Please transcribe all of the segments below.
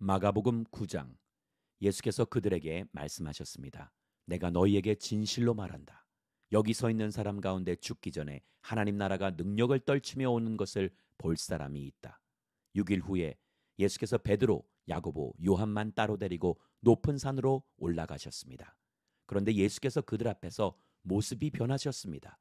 마가복음 9장 예수께서 그들에게 말씀하셨습니다. 내가 너희에게 진실로 말한다. 여기 서 있는 사람 가운데 죽기 전에 하나님 나라가 능력을 떨치며 오는 것을 볼 사람이 있다. 6일 후에 예수께서 베드로, 야고보, 요한만 따로 데리고 높은 산으로 올라가셨습니다. 그런데 예수께서 그들 앞에서 모습이 변하셨습니다.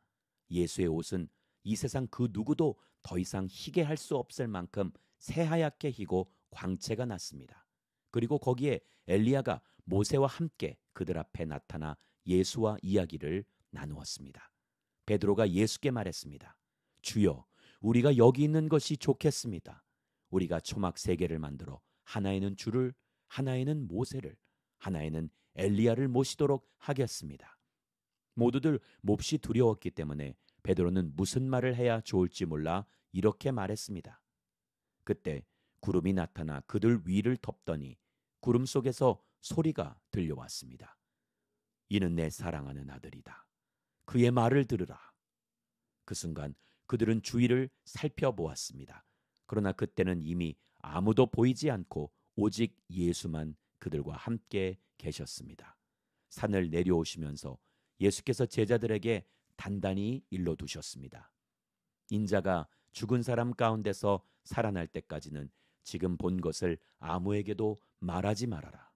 예수의 옷은 이 세상 그 누구도 더 이상 희게 할 수 없을 만큼 새하얗게 희고 광채가 났습니다. 그리고 거기에 엘리야가 모세와 함께 그들 앞에 나타나 예수와 이야기를 나누었습니다. 베드로가 예수께 말했습니다. 주여, 우리가 여기 있는 것이 좋겠습니다. 우리가 초막 세 개를 만들어 하나에는 주를, 하나에는 모세를, 하나에는 엘리야를 모시도록 하겠습니다. 모두들 몹시 두려웠기 때문에 베드로는 무슨 말을 해야 좋을지 몰라 이렇게 말했습니다. 그때 구름이 나타나 그들 위를 덮더니 구름 속에서 소리가 들려왔습니다. 이는 내 사랑하는 아들이다. 그의 말을 들으라. 그 순간 그들은 주위를 살펴보았습니다. 그러나 그때는 이미 아무도 보이지 않고 오직 예수만 그들과 함께 계셨습니다. 산을 내려오시면서 예수께서 제자들에게 단단히 일러두셨습니다. 인자가 죽은 사람 가운데서 살아날 때까지는 지금 본 것을 아무에게도 말하지 말아라.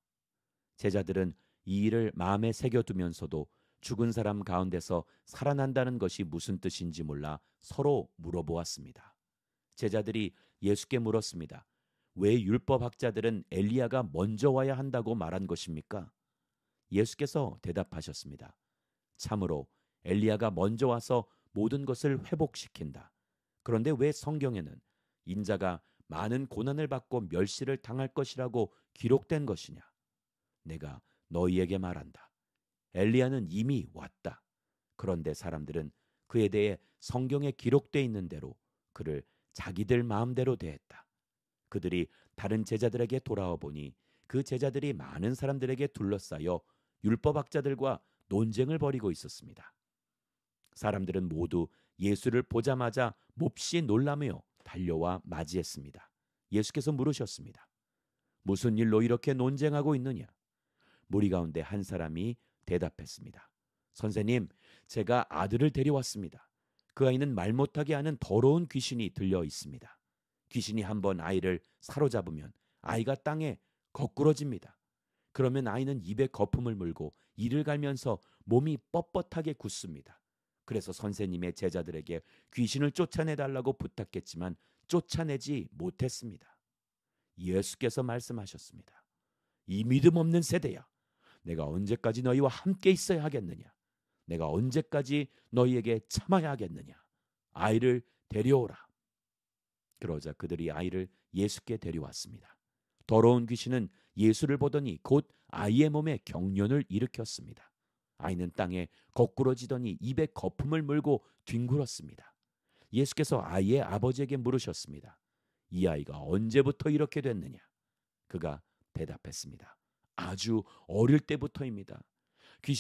제자들은 이 일을 마음에 새겨두면서도 죽은 사람 가운데서 살아난다는 것이 무슨 뜻인지 몰라 서로 물어보았습니다. 제자들이 예수께 물었습니다. 왜 율법학자들은 엘리야가 먼저 와야 한다고 말한 것입니까? 예수께서 대답하셨습니다. 참으로 엘리야가 먼저 와서 모든 것을 회복시킨다. 그런데 왜 성경에는 인자가 많은 고난을 받고 멸시를 당할 것이라고 기록된 것이냐? 내가 너희에게 말한다. 엘리야는 이미 왔다. 그런데 사람들은 그에 대해 성경에 기록되어 있는 대로 그를 자기들 마음대로 대했다. 그들이 다른 제자들에게 돌아와 보니 그 제자들이 많은 사람들에게 둘러싸여 율법학자들과 논쟁을 벌이고 있었습니다. 사람들은 모두 예수를 보자마자 몹시 놀라며 달려와 맞이했습니다. 예수께서 물으셨습니다. 무슨 일로 이렇게 논쟁하고 있느냐? 무리 가운데 한 사람이 대답했습니다. 선생님, 제가 아들을 데려왔습니다. 그 아이는 말 못하게 하는 더러운 귀신이 들려 있습니다. 귀신이 한번 아이를 사로잡으면 아이가 땅에 거꾸러집니다. 그러면 아이는 입에 거품을 물고 이를 갈면서 몸이 뻣뻣하게 굳습니다. 그래서 선생님의 제자들에게 귀신을 쫓아내달라고 부탁했지만 쫓아내지 못했습니다. 예수께서 말씀하셨습니다. 이 믿음 없는 세대야. 내가 언제까지 너희와 함께 있어야 하겠느냐? 내가 언제까지 너희에게 참아야 하겠느냐? 아이를 데려오라. 그러자 그들이 아이를 예수께 데려왔습니다. 더러운 귀신은 예수를 보더니 곧 아이의 몸에 경련을 일으켰습니다. 아이는 땅에 거꾸러지더니 입에 거품을 물고 뒹굴었습니다. 예수께서 아이의 아버지에게 물으셨습니다. 이 아이가 언제부터 이렇게 됐느냐? 그가 대답했습니다. 아주 어릴 때부터입니다.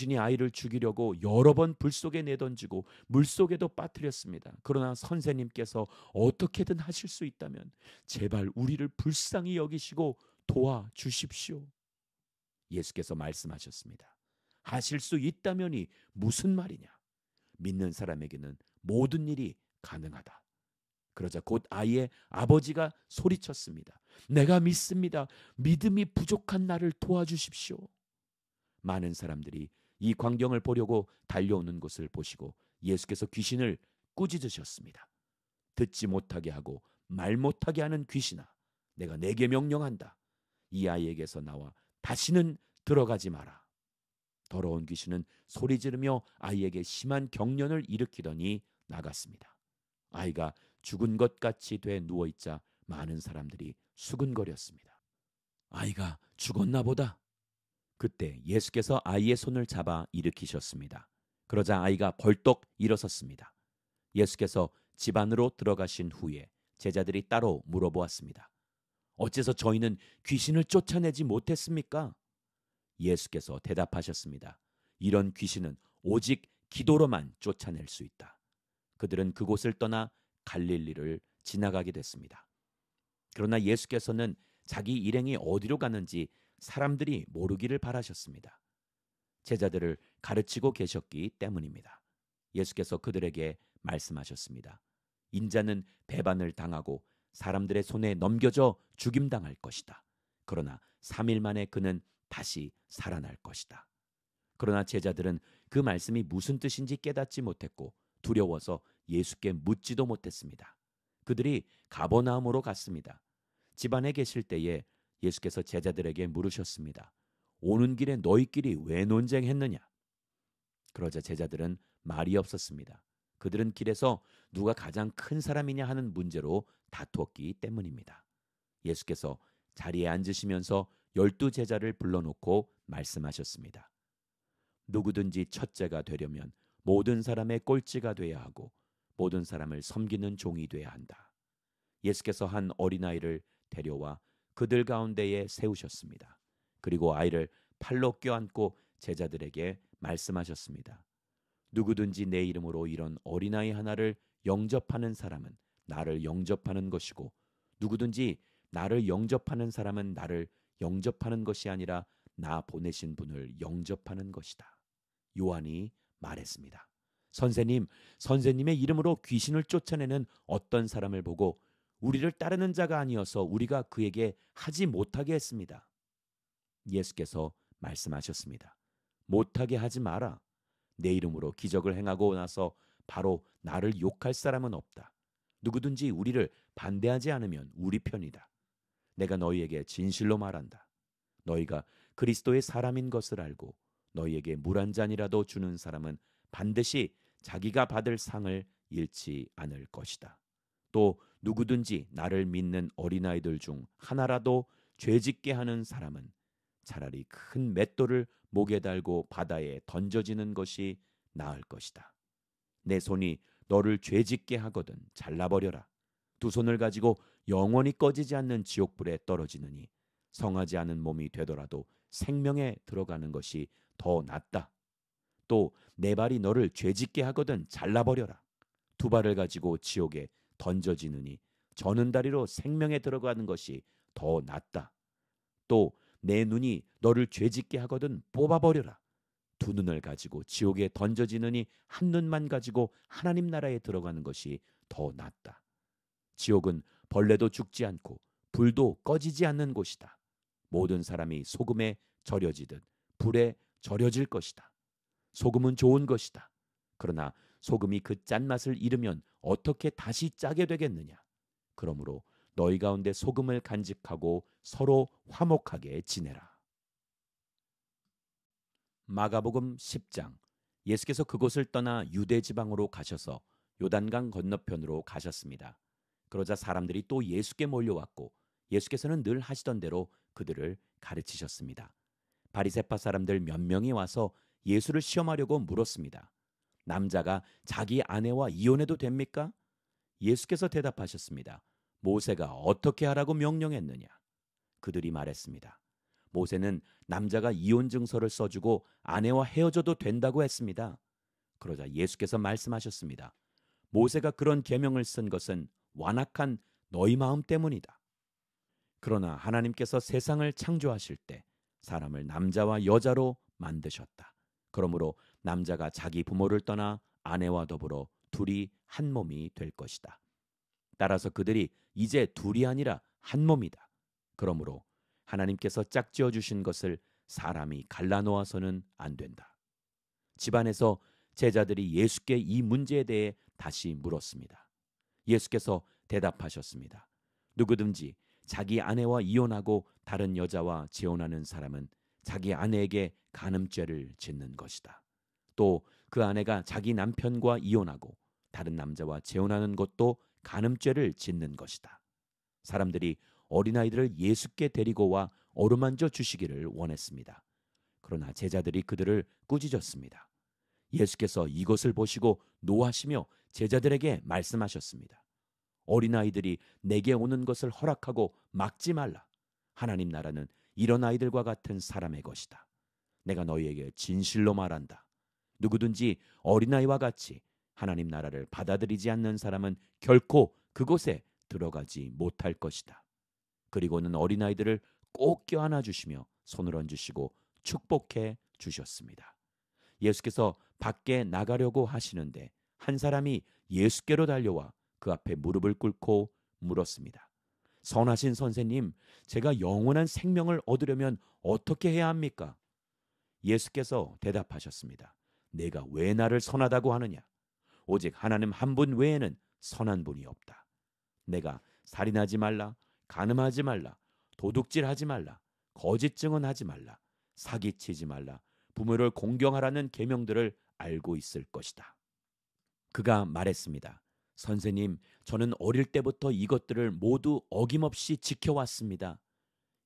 귀신이 아이를 죽이려고 여러 번 불 속에 내던지고 물 속에도 빠뜨렸습니다. 그러나 선생님께서 어떻게든 하실 수 있다면 제발 우리를 불쌍히 여기시고 도와주십시오. 예수께서 말씀하셨습니다. 하실 수 있다면이 무슨 말이냐? 믿는 사람에게는 모든 일이 가능하다. 그러자 곧 아이의 아버지가 소리쳤습니다. 내가 믿습니다. 믿음이 부족한 나를 도와주십시오. 많은 사람들이 이 광경을 보려고 달려오는 것을 보시고 예수께서 귀신을 꾸짖으셨습니다. 듣지 못하게 하고 말 못하게 하는 귀신아, 내가 내게 명령한다. 이 아이에게서 나와 다시는 들어가지 마라. 더러운 귀신은 소리 지르며 아이에게 심한 경련을 일으키더니 나갔습니다. 아이가 죽은 것 같이 돼 누워 있자 많은 사람들이 수근거렸습니다. 아이가 죽었나 보다. 그때 예수께서 아이의 손을 잡아 일으키셨습니다. 그러자 아이가 벌떡 일어섰습니다. 예수께서 집 안으로 들어가신 후에 제자들이 따로 물어보았습니다. 어째서 저희는 귀신을 쫓아내지 못했습니까? 예수께서 대답하셨습니다. 이런 귀신은 오직 기도로만 쫓아낼 수 있다. 그들은 그곳을 떠나 갈릴리를 지나가게 됐습니다. 그러나 예수께서는 자기 일행이 어디로 가는지 사람들이 모르기를 바라셨습니다. 제자들을 가르치고 계셨기 때문입니다. 예수께서 그들에게 말씀하셨습니다. 인자는 배반을 당하고 사람들의 손에 넘겨져 죽임당할 것이다. 그러나 3일 만에 그는 다시 살아날 것이다. 그러나 제자들은 그 말씀이 무슨 뜻인지 깨닫지 못했고 두려워서 예수께 묻지도 못했습니다. 그들이 가버나움으로 갔습니다. 집안에 계실 때에 예수께서 제자들에게 물으셨습니다. 오는 길에 너희끼리 왜 논쟁했느냐? 그러자 제자들은 말이 없었습니다. 그들은 길에서 누가 가장 큰 사람이냐 하는 문제로 다투었기 때문입니다. 예수께서 자리에 앉으시면서 열두 제자를 불러놓고 말씀하셨습니다. 누구든지 첫째가 되려면 모든 사람의 꼴찌가 돼야 하고 모든 사람을 섬기는 종이 되어야 한다. 예수께서 한 어린아이를 데려와 그들 가운데에 세우셨습니다. 그리고 아이를 팔로 껴안고 제자들에게 말씀하셨습니다. 누구든지 내 이름으로 이런 어린아이 하나를 영접하는 사람은 나를 영접하는 것이고 누구든지 나를 영접하는 사람은 나를 영접하는 것이 아니라 나 보내신 분을 영접하는 것이다. 요한이 말했습니다. 선생님, 선생님의 이름으로 귀신을 쫓아내는 어떤 사람을 보고 우리를 따르는 자가 아니어서 우리가 그에게 하지 못하게 했습니다. 예수께서 말씀하셨습니다. 못하게 하지 마라. 내 이름으로 기적을 행하고 나서 바로 나를 욕할 사람은 없다. 누구든지 우리를 반대하지 않으면 우리 편이다. 내가 너희에게 진실로 말한다. 너희가 그리스도의 사람인 것을 알고 너희에게 물 한 잔이라도 주는 사람은 반드시 자기가 받을 상을 잃지 않을 것이다. 또 누구든지 나를 믿는 어린아이들 중 하나라도 죄짓게 하는 사람은 차라리 큰 맷돌을 목에 달고 바다에 던져지는 것이 나을 것이다. 내 손이 너를 죄짓게 하거든 잘라버려라. 두 손을 가지고 영원히 꺼지지 않는 지옥불에 떨어지느니 성하지 않은 몸이 되더라도 생명에 들어가는 것이 더 낫다. 또네 발이 너를 죄짓게 하거든 잘라버려라. 두 발을 가지고 지옥에 던져지느니 저는 다리로 생명에 들어가는 것이 더 낫다. 또 내 눈이 너를 죄짓게 하거든 뽑아버려라. 두 눈을 가지고 지옥에 던져지느니 한 눈만 가지고 하나님 나라에 들어가는 것이 더 낫다. 지옥은 벌레도 죽지 않고 불도 꺼지지 않는 곳이다. 모든 사람이 소금에 절여지듯 불에 절여질 것이다. 소금은 좋은 것이다. 그러나 소금이 그 짠맛을 잃으면 어떻게 다시 짜게 되겠느냐? 그러므로 너희 가운데 소금을 간직하고 서로 화목하게 지내라. 마가복음 10장 예수께서 그곳을 떠나 유대 지방으로 가셔서 요단강 건너편으로 가셨습니다. 그러자 사람들이 또 예수께 몰려왔고 예수께서는 늘 하시던 대로 그들을 가르치셨습니다. 바리새파 사람들 몇 명이 와서 예수를 시험하려고 물었습니다. 남자가 자기 아내와 이혼해도 됩니까? 예수께서 대답하셨습니다. 모세가 어떻게 하라고 명령했느냐? 그들이 말했습니다. 모세는 남자가 이혼 증서를 써주고 아내와 헤어져도 된다고 했습니다. 그러자 예수께서 말씀하셨습니다. 모세가 그런 계명을 쓴 것은 완악한 너희 마음 때문이다. 그러나 하나님께서 세상을 창조하실 때 사람을 남자와 여자로 만드셨다. 그러므로 남자가 자기 부모를 떠나 아내와 더불어 둘이 한 몸이 될 것이다. 따라서 그들이 이제 둘이 아니라 한 몸이다. 그러므로 하나님께서 짝지어 주신 것을 사람이 갈라놓아서는 안 된다. 집안에서 제자들이 예수께 이 문제에 대해 다시 물었습니다. 예수께서 대답하셨습니다. 누구든지 자기 아내와 이혼하고 다른 여자와 재혼하는 사람은 자기 아내에게 간음죄를 짓는 것이다. 또 그 아내가 자기 남편과 이혼하고 다른 남자와 재혼하는 것도 간음죄를 짓는 것이다. 사람들이 어린아이들을 예수께 데리고 와 어루만져 주시기를 원했습니다. 그러나 제자들이 그들을 꾸짖었습니다. 예수께서 이것을 보시고 노하시며 제자들에게 말씀하셨습니다. 어린아이들이 내게 오는 것을 허락하고 막지 말라. 하나님 나라는 이런 아이들과 같은 사람의 것이다. 내가 너희에게 진실로 말한다. 누구든지 어린아이와 같이 하나님 나라를 받아들이지 않는 사람은 결코 그곳에 들어가지 못할 것이다. 그리고는 어린아이들을 꼭 껴안아 주시며 손을 얹으시고 축복해 주셨습니다. 예수께서 밖에 나가려고 하시는데 한 사람이 예수께로 달려와 그 앞에 무릎을 꿇고 물었습니다. 선하신 선생님, 제가 영원한 생명을 얻으려면 어떻게 해야 합니까? 예수께서 대답하셨습니다. 내가 왜 나를 선하다고 하느냐? 오직 하나님 한 분 외에는 선한 분이 없다. 내가 살인하지 말라, 가늠하지 말라, 도둑질하지 말라, 거짓 증언하지 말라, 사기치지 말라, 부모를 공경하라는 계명들을 알고 있을 것이다. 그가 말했습니다. 선생님, 저는 어릴 때부터 이것들을 모두 어김없이 지켜왔습니다.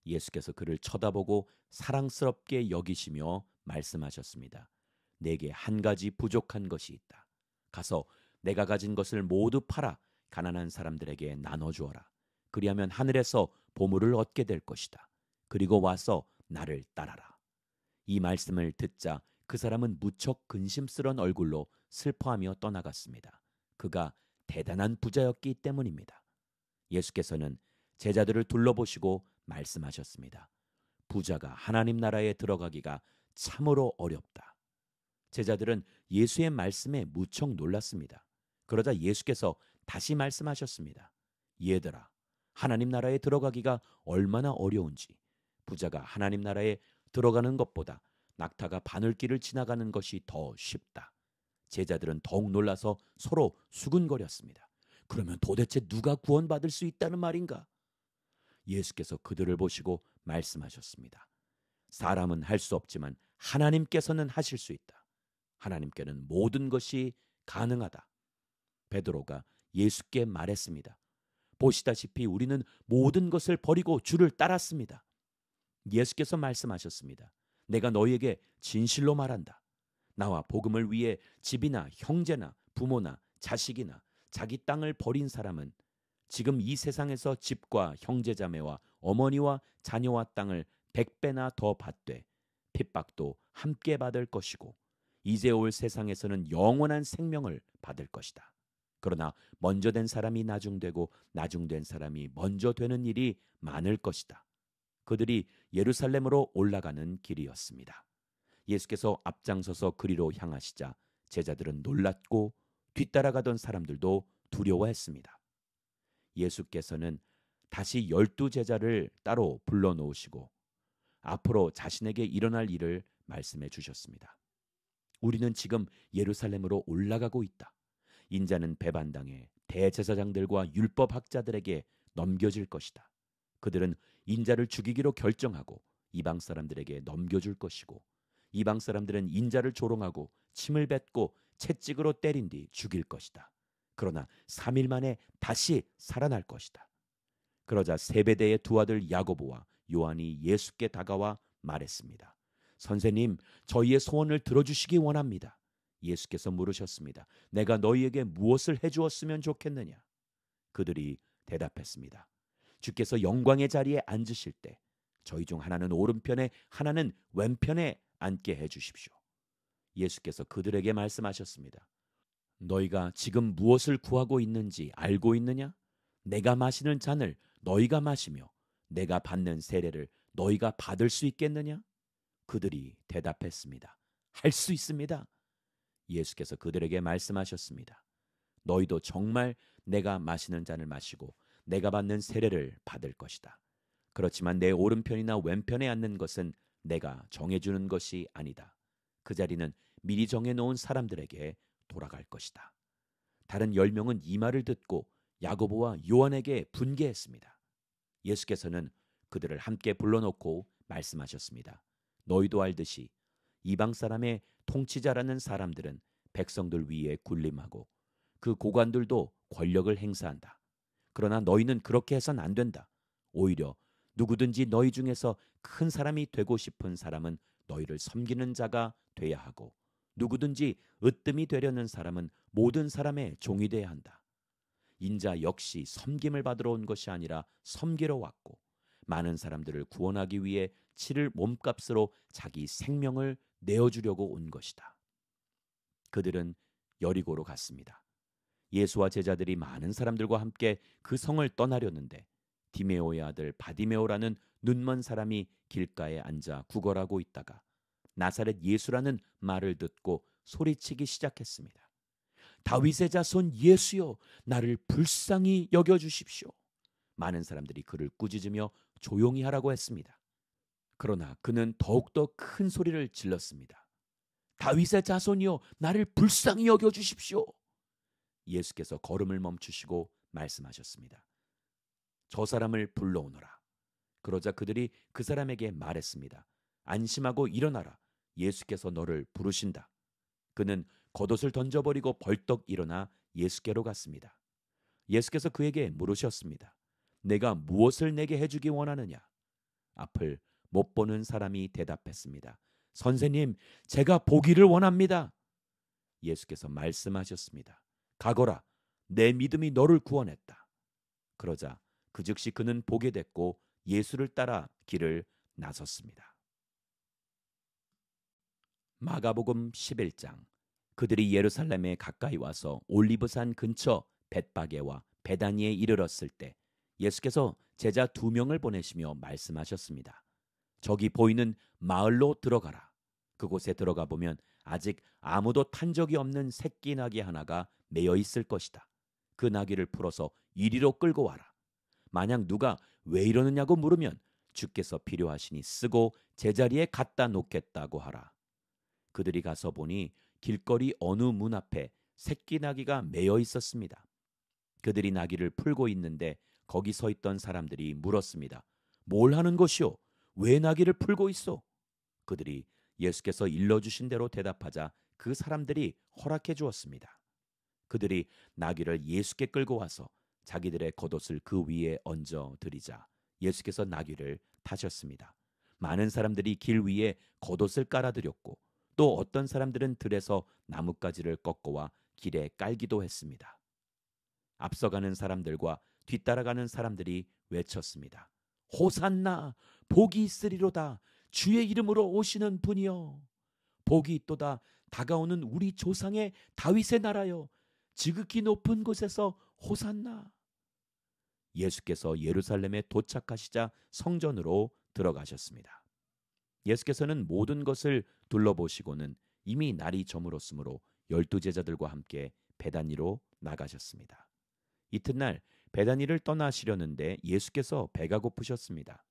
예수께서 그를 쳐다보고 사랑스럽게 여기시며 말씀하셨습니다. 내게 한 가지 부족한 것이 있다. 가서 내가 가진 것을 모두 팔아 가난한 사람들에게 나눠주어라. 그리하면 하늘에서 보물을 얻게 될 것이다. 그리고 와서 나를 따라라. 이 말씀을 듣자 그 사람은 무척 근심스런 얼굴로 슬퍼하며 떠나갔습니다. 그가 대단한 부자였기 때문입니다. 예수께서는 제자들을 둘러보시고 말씀하셨습니다. 부자가 하나님 나라에 들어가기가 참으로 어렵다. 제자들은 예수의 말씀에 무척 놀랐습니다. 그러자 예수께서 다시 말씀하셨습니다. 얘들아, 하나님 나라에 들어가기가 얼마나 어려운지 부자가 하나님 나라에 들어가는 것보다 낙타가 바늘길을 지나가는 것이 더 쉽다. 제자들은 더욱 놀라서 서로 수근거렸습니다. 그러면 도대체 누가 구원받을 수 있다는 말인가? 예수께서 그들을 보시고 말씀하셨습니다. 사람은 할 수 없지만 하나님께서는 하실 수 있다. 하나님께는 모든 것이 가능하다. 베드로가 예수께 말했습니다. 보시다시피 우리는 모든 것을 버리고 주를 따랐습니다. 예수께서 말씀하셨습니다. 내가 너희에게 진실로 말한다. 나와 복음을 위해 집이나 형제나 부모나 자식이나 자기 땅을 버린 사람은 지금 이 세상에서 집과 형제자매와 어머니와 자녀와 땅을 백배나더 받되 핍박도 함께 받을 것이고 이제 올 세상에서는 영원한 생명을 받을 것이다. 그러나 먼저 된 사람이 나중되고 나중된 사람이 먼저 되는 일이 많을 것이다. 그들이 예루살렘으로 올라가는 길이었습니다. 예수께서 앞장서서 그리로 향하시자 제자들은 놀랐고 뒤따라가던 사람들도 두려워했습니다. 예수께서는 다시 열두 제자를 따로 불러놓으시고 앞으로 자신에게 일어날 일을 말씀해 주셨습니다. 우리는 지금 예루살렘으로 올라가고 있다. 인자는 배반당해 대제사장들과 율법학자들에게 넘겨질 것이다. 그들은 인자를 죽이기로 결정하고 이방 사람들에게 넘겨줄 것이고 이방 사람들은 인자를 조롱하고 침을 뱉고 채찍으로 때린 뒤 죽일 것이다. 그러나 3일 만에 다시 살아날 것이다. 그러자 세베대의 두 아들 야고보와 요한이 예수께 다가와 말했습니다. 선생님, 저희의 소원을 들어주시기 원합니다. 예수께서 물으셨습니다. 내가 너희에게 무엇을 해주었으면 좋겠느냐? 그들이 대답했습니다. 주께서 영광의 자리에 앉으실 때 저희 중 하나는 오른편에 하나는 왼편에 앉게 해 주십시오. 예수께서 그들에게 말씀하셨습니다. 너희가 지금 무엇을 구하고 있는지 알고 있느냐? 내가 마시는 잔을 너희가 마시며 내가 받는 세례를 너희가 받을 수 있겠느냐? 그들이 대답했습니다. 할 수 있습니다. 예수께서 그들에게 말씀하셨습니다. 너희도 정말 내가 마시는 잔을 마시고 내가 받는 세례를 받을 것이다. 그렇지만 내 오른편이나 왼편에 앉는 것은 내가 정해주는 것이 아니다. 그 자리는 미리 정해놓은 사람들에게 돌아갈 것이다. 다른 열명은이 말을 듣고 야고보와 요한에게 분개했습니다. 예수께서는 그들을 함께 불러놓고 말씀하셨습니다. 너희도 알듯이 이방 사람의 통치자라는 사람들은 백성들 위에 군림하고 그 고관들도 권력을 행사한다. 그러나 너희는 그렇게 해선 안 된다. 오히려 누구든지 너희 중에서 큰 사람이 되고 싶은 사람은 너희를 섬기는 자가 돼야 하고 누구든지 으뜸이 되려는 사람은 모든 사람의 종이 돼야 한다. 인자 역시 섬김을 받으러 온 것이 아니라 섬기러 왔고 많은 사람들을 구원하기 위해 치를 몸값으로 자기 생명을 내어주려고 온 것이다. 그들은 여리고로 갔습니다. 예수와 제자들이 많은 사람들과 함께 그 성을 떠나려는데 디메오의 아들 바디메오라는 눈먼 사람이 길가에 앉아 구걸하고 있다가 나사렛 예수라는 말을 듣고 소리치기 시작했습니다. 다윗의 자손 예수여 나를 불쌍히 여겨 주십시오. 많은 사람들이 그를 꾸짖으며 조용히 하라고 했습니다. 그러나 그는 더욱더 큰 소리를 질렀습니다. 다윗의 자손이여 나를 불쌍히 여겨 주십시오. 예수께서 걸음을 멈추시고 말씀하셨습니다. 저 사람을 불러오너라. 그러자 그들이 그 사람에게 말했습니다. 안심하고 일어나라. 예수께서 너를 부르신다. 그는 겉옷을 던져버리고 벌떡 일어나 예수께로 갔습니다. 예수께서 그에게 물으셨습니다. 내가 무엇을 내게 해주기 원하느냐? 앞을 못 보는 사람이 대답했습니다. 선생님, 제가 보기를 원합니다. 예수께서 말씀하셨습니다. 가거라, 내 믿음이 너를 구원했다. 그러자 그 즉시 그는 보게 됐고 예수를 따라 길을 나섰습니다. 마가복음 11장 그들이 예루살렘에 가까이 와서 올리브산 근처 벳바게와 베다니에 이르렀을 때 예수께서 제자 두 명을 보내시며 말씀하셨습니다. 저기 보이는 마을로 들어가라. 그곳에 들어가 보면 아직 아무도 탄 적이 없는 새끼 나귀 하나가 매여 있을 것이다. 그 나귀를 풀어서 이리로 끌고 와라. 만약 누가 왜 이러느냐고 물으면 주께서 필요하시니 쓰고 제자리에 갖다 놓겠다고 하라. 그들이 가서 보니 길거리 어느 문 앞에 새끼 나귀가 매여 있었습니다. 그들이 나귀를 풀고 있는데 거기 서 있던 사람들이 물었습니다. 뭘 하는 것이오? 왜 나귀를 풀고 있어? 그들이 예수께서 일러주신 대로 대답하자 그 사람들이 허락해 주었습니다. 그들이 나귀를 예수께 끌고 와서 자기들의 겉옷을 그 위에 얹어 드리자 예수께서 나귀를 타셨습니다. 많은 사람들이 길 위에 겉옷을 깔아드렸고 또 어떤 사람들은 들에서 나뭇가지를 꺾어와 길에 깔기도 했습니다. 앞서가는 사람들과 뒤따라가는 사람들이 외쳤습니다. 호산나 복이 있으리로다 주의 이름으로 오시는 분이여 복이 있도다 다가오는 우리 조상의 다윗의 나라여 지극히 높은 곳에서 호산나. 예수께서 예루살렘에 도착하시자 성전으로 들어가셨습니다. 예수께서는 모든 것을 둘러보시고는 이미 날이 저물었으므로 열두 제자들과 함께 배단위로 나가셨습니다. 이튿날 배단위를 떠나시려는데 예수께서 배가 고프셨습니다.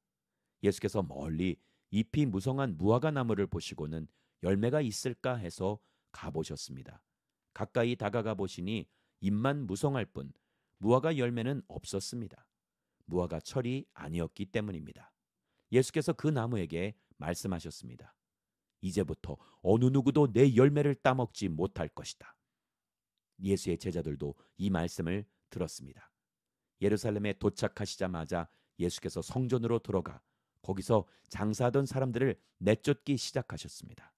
예수께서 멀리 잎이 무성한 무화과 나무를 보시고는 열매가 있을까 해서 가보셨습니다. 가까이 다가가 보시니 잎만 무성할 뿐 무화과 열매는 없었습니다. 무화과 철이 아니었기 때문입니다. 예수께서 그 나무에게 말씀하셨습니다. 이제부터 어느 누구도 내 열매를 따먹지 못할 것이다. 예수의 제자들도 이 말씀을 들었습니다. 예루살렘에 도착하시자마자 예수께서 성전으로 들어가 거기서 장사하던 사람들을 내쫓기 시작하셨습니다.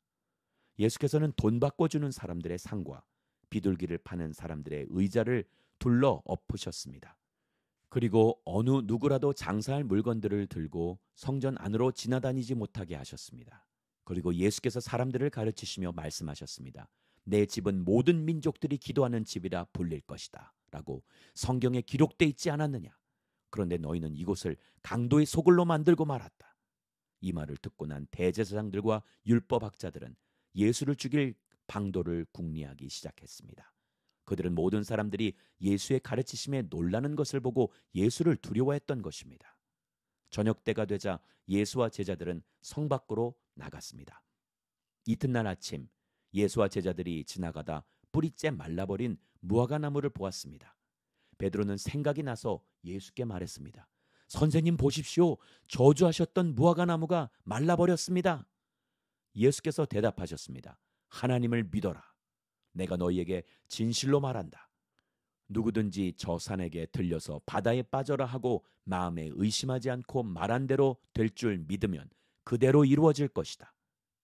예수께서는 돈바꿔 주는 사람들의 상과 비둘기를 파는 사람들의 의자를 둘러 엎으셨습니다. 그리고 어느 누구라도 장사할 물건들을 들고 성전 안으로 지나다니지 못하게 하셨습니다. 그리고 예수께서 사람들을 가르치시며 말씀하셨습니다. 내 집은 모든 민족들이 기도하는 집이라 불릴 것이다. 라고 성경에 기록돼 있지 않았느냐. 그런데 너희는 이곳을 강도의 소굴로 만들고 말았다. 이 말을 듣고 난 대제사장들과 율법학자들은 예수를 죽일 방도를 궁리하기 시작했습니다. 그들은 모든 사람들이 예수의 가르치심에 놀라는 것을 보고 예수를 두려워했던 것입니다. 저녁 때가 되자 예수와 제자들은 성 밖으로 나갔습니다. 이튿날 아침 예수와 제자들이 지나가다 뿌리째 말라버린 무화과 나무를 보았습니다. 베드로는 생각이 나서 예수께 말했습니다. 선생님 보십시오. 저주하셨던 무화과 나무가 말라버렸습니다. 예수께서 대답하셨습니다. 하나님을 믿어라. 내가 너희에게 진실로 말한다. 누구든지 저 산에게 들려서 바다에 빠져라 하고 마음에 의심하지 않고 말한 대로 될 줄 믿으면 그대로 이루어질 것이다.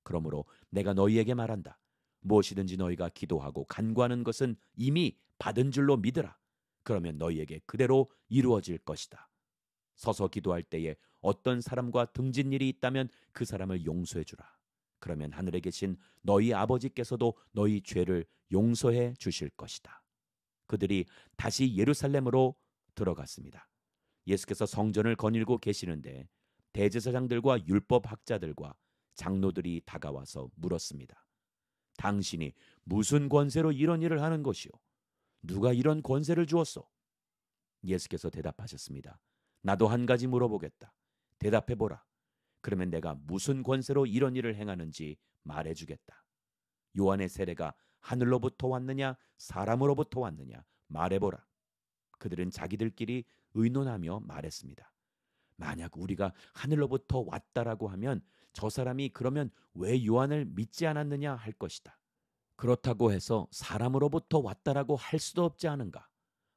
그러므로 내가 너희에게 말한다. 무엇이든지 너희가 기도하고 간구하는 것은 이미 받은 줄로 믿으라. 그러면 너희에게 그대로 이루어질 것이다. 서서 기도할 때에 어떤 사람과 등진 일이 있다면 그 사람을 용서해 주라. 그러면 하늘에 계신 너희 아버지께서도 너희 죄를 용서해 주실 것이다. 그들이 다시 예루살렘으로 들어갔습니다. 예수께서 성전을 거닐고 계시는데 대제사장들과 율법학자들과 장로들이 다가와서 물었습니다. 당신이 무슨 권세로 이런 일을 하는 것이오 누가 이런 권세를 주었소? 예수께서 대답하셨습니다. 나도 한 가지 물어보겠다. 대답해보라. 그러면 내가 무슨 권세로 이런 일을 행하는지 말해주겠다. 요한의 세례가 하늘로부터 왔느냐 사람으로부터 왔느냐 말해보라. 그들은 자기들끼리 의논하며 말했습니다. 만약 우리가 하늘로부터 왔다라고 하면 저 사람이 그러면 왜 요한을 믿지 않았느냐 할 것이다. 그렇다고 해서 사람으로부터 왔다라고 할 수도 없지 않은가?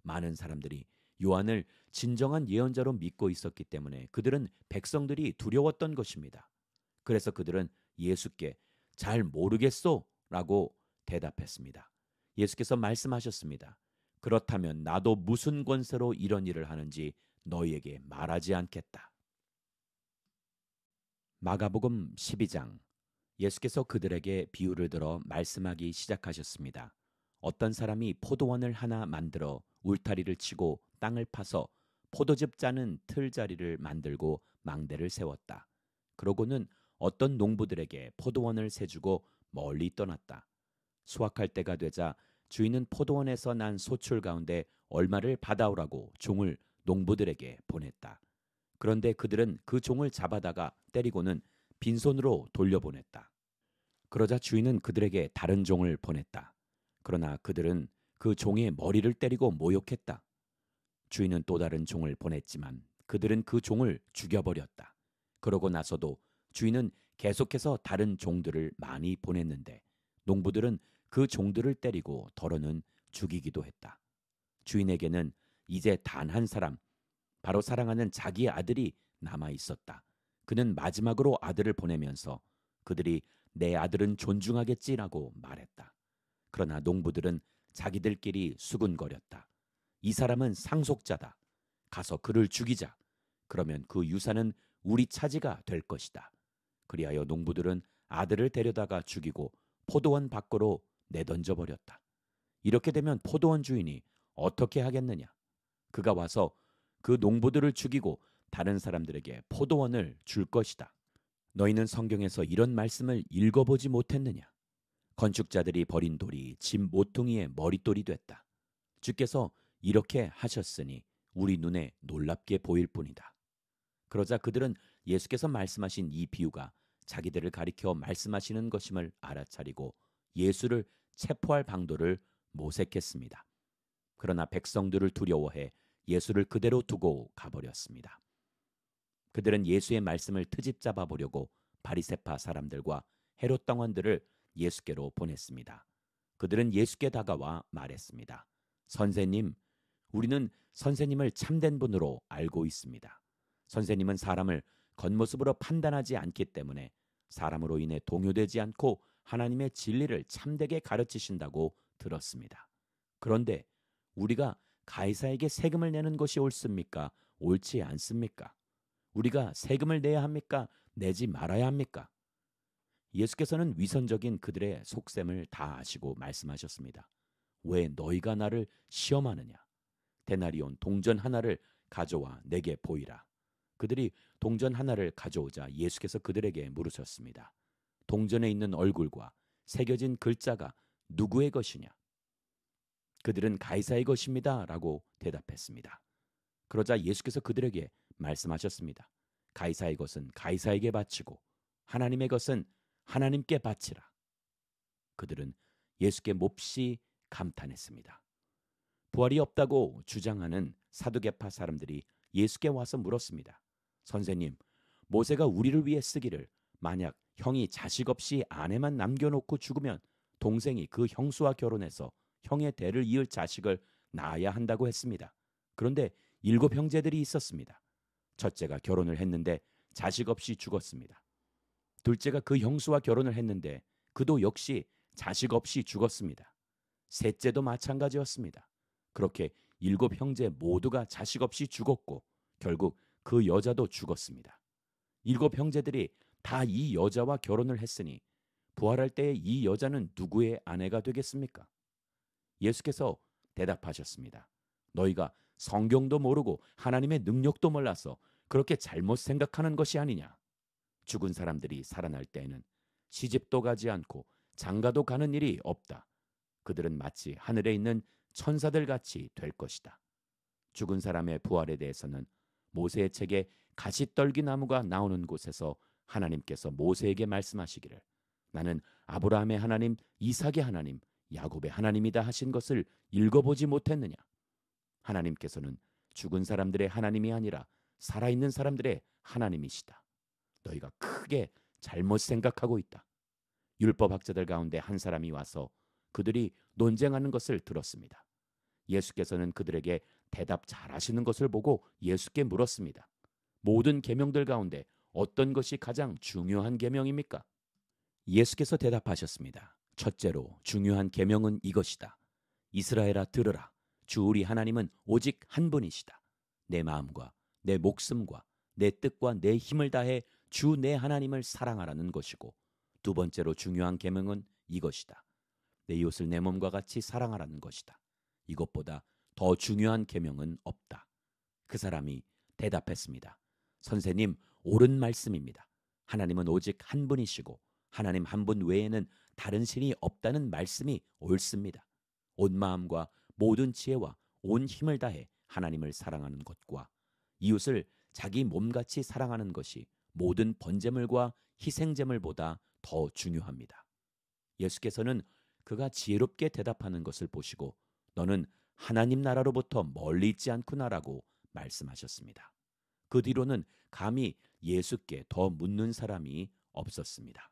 많은 사람들이 요한을 진정한 예언자로 믿고 있었기 때문에 그들은 백성들이 두려웠던 것입니다. 그래서 그들은 예수께 잘 모르겠소 라고 대답했습니다. 예수께서 말씀하셨습니다. 그렇다면 나도 무슨 권세로 이런 일을 하는지 너희에게 말하지 않겠다. 마가복음 12장 예수께서 그들에게 비유를 들어 말씀하기 시작하셨습니다. 어떤 사람이 포도원을 하나 만들어 울타리를 치고 땅을 파서 포도즙 짜는 틀자리를 만들고 망대를 세웠다. 그러고는 어떤 농부들에게 포도원을 세주고 멀리 떠났다. 수확할 때가 되자 주인은 포도원에서 난 소출 가운데 얼마를 받아오라고 종을 농부들에게 보냈다. 그런데 그들은 그 종을 잡아다가 때리고는 빈손으로 돌려보냈다. 그러자 주인은 그들에게 다른 종을 보냈다. 그러나 그들은 그 종의 머리를 때리고 모욕했다. 주인은 또 다른 종을 보냈지만 그들은 그 종을 죽여버렸다. 그러고 나서도 주인은 계속해서 다른 종들을 많이 보냈는데 농부들은 그 종들을 때리고 더러는 죽이기도 했다. 주인에게는 이제 단 한 사람, 바로 사랑하는 자기의 아들이 남아 있었다. 그는 마지막으로 아들을 보내면서 그들이 내 아들은 존중하겠지라고 말했다. 그러나 농부들은 자기들끼리 수군거렸다. 이 사람은 상속자다. 가서 그를 죽이자. 그러면 그 유산은 우리 차지가 될 것이다. 그리하여 농부들은 아들을 데려다가 죽이고 포도원 밖으로 내던져 버렸다. 이렇게 되면 포도원 주인이 어떻게 하겠느냐? 그가 와서 그 농부들을 죽이고 다른 사람들에게 포도원을 줄 것이다. 너희는 성경에서 이런 말씀을 읽어보지 못했느냐? 건축자들이 버린 돌이 집 모퉁이의 머릿돌이 됐다. 주께서 이렇게 하셨으니 우리 눈에 놀랍게 보일 뿐이다. 그러자 그들은 예수께서 말씀하신 이 비유가 자기들을 가리켜 말씀하시는 것임을 알아차리고 예수를 체포할 방도를 모색했습니다. 그러나 백성들을 두려워해 예수를 그대로 두고 가버렸습니다. 그들은 예수의 말씀을 트집 잡아보려고 바리세파 사람들과 헤롯 당원들을 예수께로 보냈습니다. 그들은 예수께 다가와 말했습니다. 선생님, 우리는 선생님을 참된 분으로 알고 있습니다. 선생님은 사람을 겉모습으로 판단하지 않기 때문에 사람으로 인해 동요되지 않고 하나님의 진리를 참되게 가르치신다고 들었습니다. 그런데 우리가 가이사에게 세금을 내는 것이 옳습니까? 옳지 않습니까? 우리가 세금을 내야 합니까? 내지 말아야 합니까? 예수께서는 위선적인 그들의 속셈을 다 아시고 말씀하셨습니다. 왜 너희가 나를 시험하느냐? 데나리온 동전 하나를 가져와 내게 보이라. 그들이 동전 하나를 가져오자 예수께서 그들에게 물으셨습니다. 동전에 있는 얼굴과 새겨진 글자가 누구의 것이냐? 그들은 가이사의 것입니다. 라고 대답했습니다. 그러자 예수께서 그들에게 말씀하셨습니다. 가이사의 것은 가이사에게 바치고 하나님의 것은 하나님께 바치라. 그들은 예수께 몹시 감탄했습니다. 부활이 없다고 주장하는 사두개파 사람들이 예수께 와서 물었습니다. 선생님, 모세가 우리를 위해 쓰기를 만약 형이 자식 없이 아내만 남겨놓고 죽으면 동생이 그 형수와 결혼해서 형의 대를 이을 자식을 낳아야 한다고 했습니다. 그런데 일곱 형제들이 있었습니다. 첫째가 결혼을 했는데 자식 없이 죽었습니다. 둘째가 그 형수와 결혼을 했는데 그도 역시 자식 없이 죽었습니다. 셋째도 마찬가지였습니다. 그렇게 일곱 형제 모두가 자식 없이 죽었고 결국 그 여자도 죽었습니다. 일곱 형제들이 다 이 여자와 결혼을 했으니 부활할 때의이 여자는 누구의 아내가 되겠습니까? 예수께서 대답하셨습니다. 너희가 성경도 모르고 하나님의 능력도 몰라서 그렇게 잘못 생각하는 것이 아니냐. 죽은 사람들이 살아날 때에는 시집도 가지 않고 장가도 가는 일이 없다. 그들은 마치 하늘에 있는 천사들 같이 될 것이다. 죽은 사람의 부활에 대해서는 모세의 책에 가시떨기 나무가 나오는 곳에서 하나님께서 모세에게 말씀하시기를 나는 아브라함의 하나님, 이삭의 하나님, 야곱의 하나님이다 하신 것을 읽어보지 못했느냐? 하나님께서는 죽은 사람들의 하나님이 아니라 살아있는 사람들의 하나님이시다. 너희가 크게 잘못 생각하고 있다. 율법학자들 가운데 한 사람이 와서 그들이 논쟁하는 것을 들었습니다. 예수께서는 그들에게 대답 잘하시는 것을 보고 예수께 물었습니다. 모든 계명들 가운데 어떤 것이 가장 중요한 계명입니까? 예수께서 대답하셨습니다. 첫째로 중요한 계명은 이것이다. 이스라엘아 들으라. 주 우리 하나님은 오직 한 분이시다. 내 마음과 내 목숨과 내 뜻과 내 힘을 다해 주 내 하나님을 사랑하라는 것이고 두 번째로 중요한 계명은 이것이다. 내 이웃을 내 몸과 같이 사랑하라는 것이다. 이것보다 더 중요한 계명은 없다. 그 사람이 대답했습니다. 선생님, 옳은 말씀입니다. 하나님은 오직 한 분이시고 하나님 한 분 외에는 다른 신이 없다는 말씀이 옳습니다. 온 마음과 모든 지혜와 온 힘을 다해 하나님을 사랑하는 것과 이웃을 자기 몸같이 사랑하는 것이 모든 번제물과 희생제물보다 더 중요합니다. 예수께서는 그가 지혜롭게 대답하는 것을 보시고 너는 하나님 나라로부터 멀리 있지 않구나라고 말씀하셨습니다. 그 뒤로는 감히 예수께 더 묻는 사람이 없었습니다.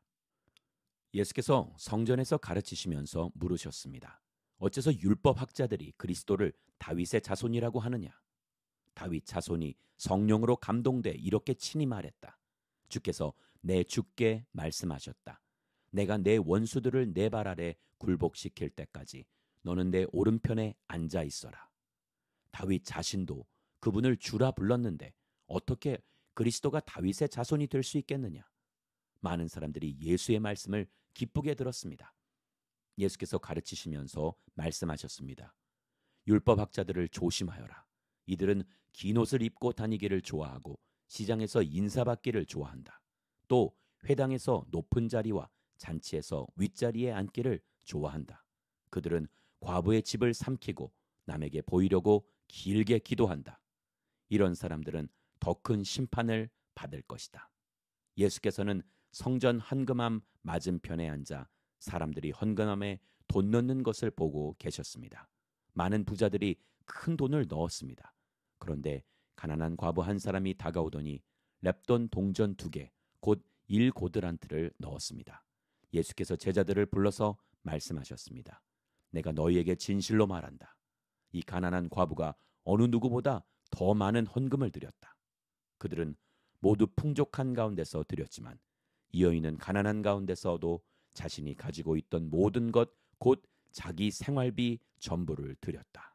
예수께서 성전에서 가르치시면서 물으셨습니다. 어째서 율법 학자들이 그리스도를 다윗의 자손이라고 하느냐? 다윗 자손이 성령으로 감동돼 이렇게 친히 말했다. 주께서 내 주께 말씀하셨다. 내가 내 원수들을 내 발 아래 굴복시킬 때까지 너는 내 오른편에 앉아 있어라. 다윗 자신도 그분을 주라 불렀는데 어떻게 그리스도가 다윗의 자손이 될 수 있겠느냐? 많은 사람들이 예수의 말씀을 기쁘게 들었습니다. 예수께서 가르치시면서 말씀하셨습니다. 율법학자들을 조심하여라. 이들은 긴 옷을 입고 다니기를 좋아하고 시장에서 인사받기를 좋아한다. 또 회당에서 높은 자리와 잔치에서 윗자리에 앉기를 좋아한다. 그들은 과부의 집을 삼키고 남에게 보이려고 길게 기도한다. 이런 사람들은 더 큰 심판을 받을 것이다. 예수께서는 성전 헌금함 맞은편에 앉아 사람들이 헌금함에 돈 넣는 것을 보고 계셨습니다. 많은 부자들이 큰 돈을 넣었습니다. 그런데 가난한 과부 한 사람이 다가오더니 랩돈 동전 두 개, 곧 1고드란트를 넣었습니다. 예수께서 제자들을 불러서 말씀하셨습니다. 내가 너희에게 진실로 말한다. 이 가난한 과부가 어느 누구보다 더 많은 헌금을 드렸다. 그들은 모두 풍족한 가운데서 드렸지만 이 여인은 가난한 가운데서도 자신이 가지고 있던 모든 것 곧 자기 생활비 전부를 드렸다.